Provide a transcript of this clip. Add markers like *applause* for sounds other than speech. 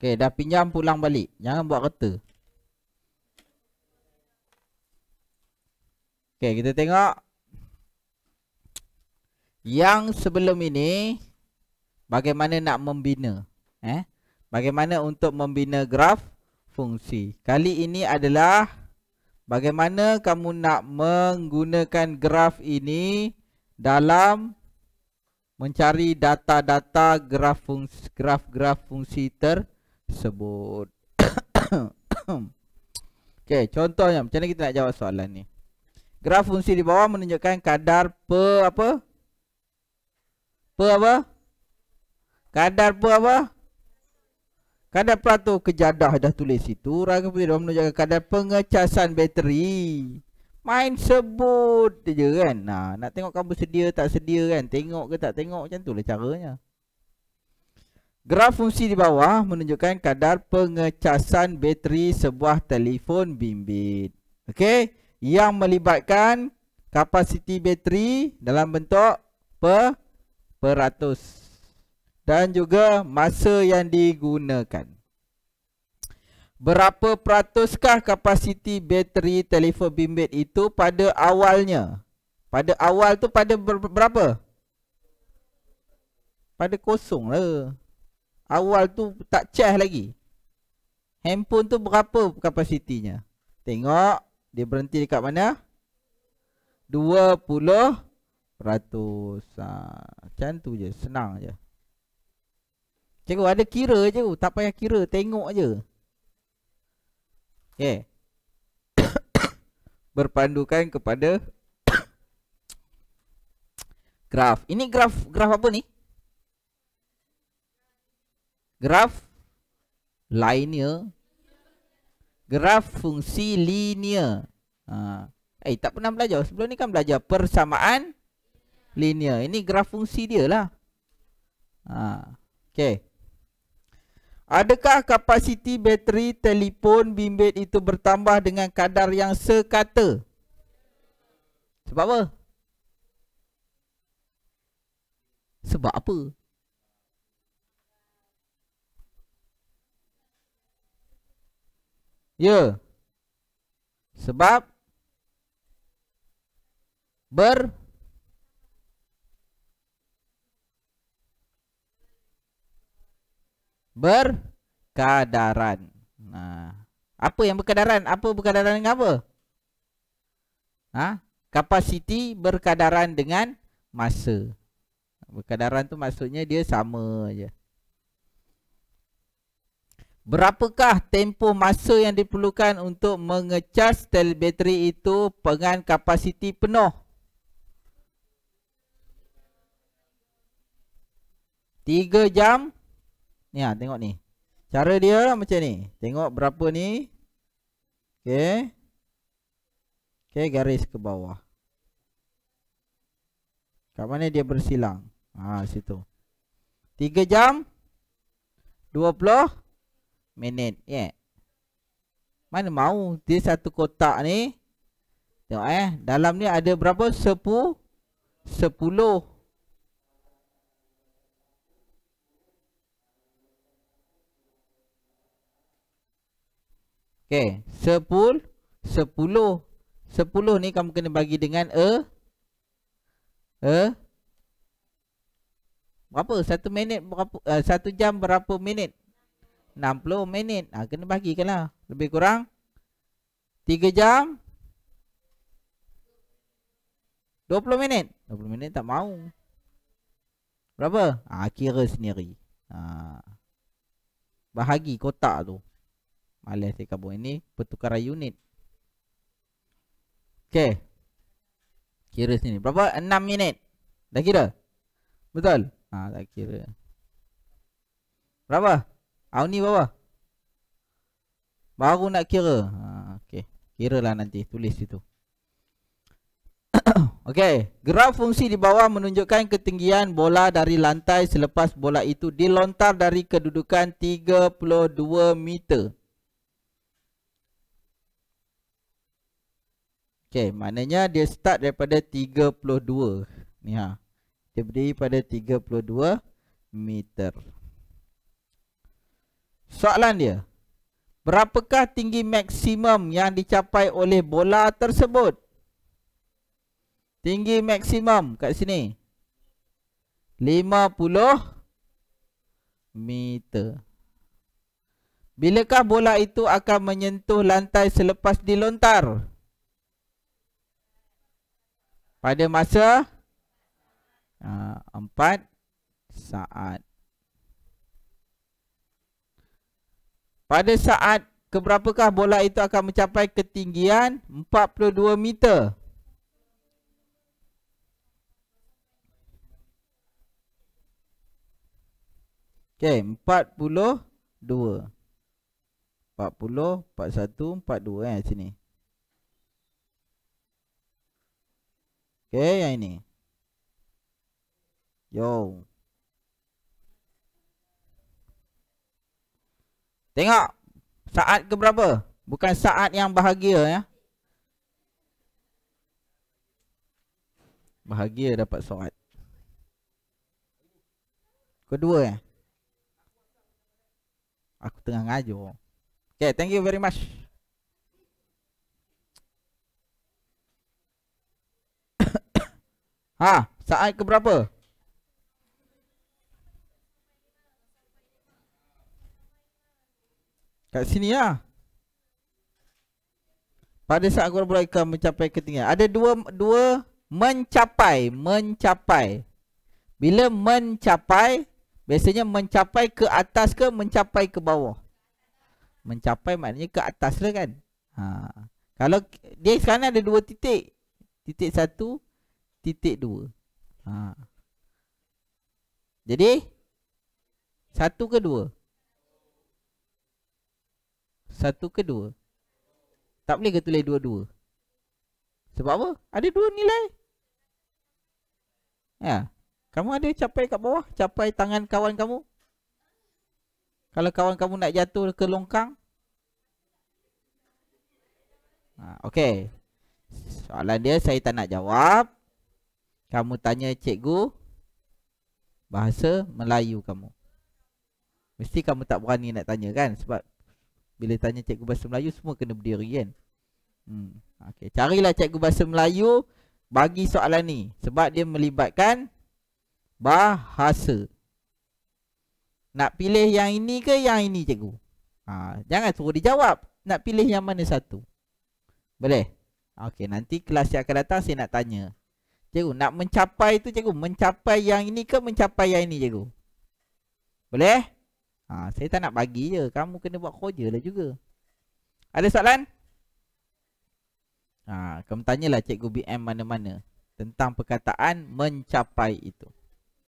Okey, dah pinjam pulang balik. Jangan buat kereta. Okey, kita tengok. Yang sebelum ini, bagaimana nak membina. Eh? Bagaimana untuk membina graf fungsi. Kali ini adalah bagaimana kamu nak menggunakan graf ini dalam mencari data-data graf fungsi, graf-graf fungsi ter tersebut *coughs* okay contohnya macam mana kita nak jawab soalan ni Graf fungsi di bawah menunjukkan kadar per apa? Per apa? Kadar per apa? Kadar peratur kejadah dah tulis situ Raga fungsi di bawah menunjukkan kadar pengecasan bateri Main sebut je kan nah, Nak tengok kamu sedia tak sedia kan Tengok ke tak tengok macam tu lah caranya Graf fungsi di bawah menunjukkan kadar pengecasan bateri sebuah telefon bimbit. Okey, yang melibatkan kapasiti bateri dalam bentuk per peratus dan juga masa yang digunakan. Berapa peratuskah kapasiti bateri telefon bimbit itu pada awalnya? Pada awal tu pada berapa? Pada kosong lah awal tu tak cah lagi handphone tu berapa kapasitinya tengok dia berhenti dekat mana 20% ha, macam tu je senang je cikgu ada kira je tak payah kira tengok je ok *coughs* berpandukan kepada *coughs* graf ini graf graf apa ni graf linear graf fungsi linear ha. eh tak pernah belajar sebelum ni kan belajar persamaan linear ini graf fungsi dia lah ha. okay. adakah kapasiti bateri telefon bimbit itu bertambah dengan kadar yang sekata sebab apa sebab apa Ya. Sebab ber berkadaran. Nah, apa yang berkadaran? Apa berkadaran dengan apa? Ha? Kapasiti berkadaran dengan masa. Berkadaran tu maksudnya dia sama aja. Berapakah tempoh masa yang diperlukan untuk mengecas stel bateri itu dengan kapasiti penuh? Tiga jam. Ni ah, tengok ni. Cara dia macam ni. Tengok berapa ni. Okay. Okay, garis ke bawah. Kat mana dia bersilang? Ha, situ. Tiga jam. Dua puluh minit yeah. Mana mau dia satu kotak ni Tengok eh Dalam ni ada berapa? Sepu Sepuluh Okay Sepul Sepuluh Sepuluh ni kamu kena bagi dengan E E Berapa? Satu minit berapa? Uh, satu jam berapa minit? 60 minit. Ha, kena bahagikan lah. Lebih kurang 3 jam 20 minit. 20 minit tak mau. Berapa? Ha, kira sendiri. Ha. Bahagi kotak tu. Malas saya kabur. Ini pertukaran unit. Okay. Kira sini. Berapa? 6 minit. Dah kira? Betul? Ha, ah, tak kira. Berapa? Au ni bawah. Baru nak kira. Ha kira lah nanti tulis situ. *coughs* okey, graf fungsi di bawah menunjukkan ketinggian bola dari lantai selepas bola itu dilontar dari kedudukan 32 meter. Okey, maknanya dia start daripada 32. Ni ha. Dia berdiri pada 32 meter. Soalan dia, berapakah tinggi maksimum yang dicapai oleh bola tersebut? Tinggi maksimum kat sini 50 meter. Bilakah bola itu akan menyentuh lantai selepas dilontar? Pada masa 4 ah, saat. Pada saat keberapakah bola itu akan mencapai ketinggian 42 meter? Okey, 42. 40, 41, 42 eh sini. Okey, yang ini. Yo. Tengok saat ke berapa? Bukan saat yang bahagia ya. Bahagia dapat saat. Kedua ya. Aku tengah ngaju. Okay, thank you very much. *coughs* ha, saat ke berapa? Kat sini lah. Pada saat aku berbaikan mencapai ketinggian. Ada dua dua mencapai. Mencapai. Bila mencapai, biasanya mencapai ke atas ke mencapai ke bawah. Mencapai maknanya ke atas lah kan. Ha. Kalau dia sekarang ada dua titik. Titik satu, titik dua. Ha. Jadi, satu ke Dua. Satu ke dua Tak boleh ke tulis dua-dua Sebab apa? Ada dua nilai Ya Kamu ada capai kat bawah Capai tangan kawan kamu Kalau kawan kamu nak jatuh ke longkang ha, Okay Soalan dia saya tak nak jawab Kamu tanya cikgu Bahasa Melayu kamu Mesti kamu tak berani nak tanya kan Sebab bila tanya cikgu bahasa Melayu semua kena berdiri kan hmm okey carilah cikgu bahasa Melayu bagi soalan ni sebab dia melibatkan bahasa nak pilih yang ini ke yang ini cikgu ha, jangan suruh dijawab nak pilih yang mana satu boleh okey nanti kelas yang akan datang saya nak tanya cikgu nak mencapai tu cikgu mencapai yang ini ke mencapai yang ini cikgu boleh Ha, saya tak nak bagi je. Kamu kena buat kerja lah juga. Ada soalan? Ha, kamu tanyalah Cikgu BM mana-mana tentang perkataan mencapai itu.